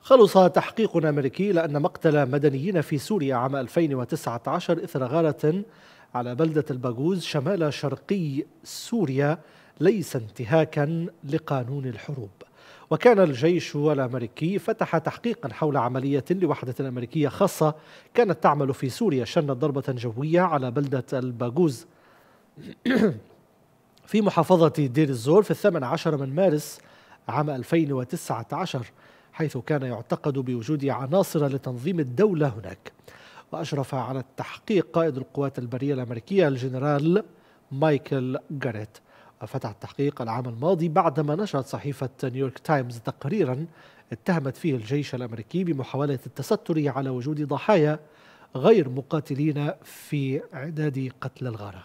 خلص تحقيق أمريكي لأن مقتل مدنيين في سوريا عام 2019 إثر غارة على بلدة الباغوز شمال شرقي سوريا ليس انتهاكا لقانون الحروب وكان الجيش الأمريكي فتح تحقيقا حول عملية لوحدة أمريكية خاصة كانت تعمل في سوريا شنت ضربة جوية على بلدة الباغوز في محافظة دير الزور في الثامن عشر من مارس عام 2019 حيث كان يعتقد بوجود عناصر لتنظيم الدولة هناك وأشرف على التحقيق قائد القوات البرية الأمريكية الجنرال مايكل جاريت وفتح التحقيق العام الماضي بعدما نشرت صحيفة نيويورك تايمز تقريرا اتهمت فيه الجيش الأمريكي بمحاولة التستر على وجود ضحايا غير مقاتلين في عداد قتل الغارة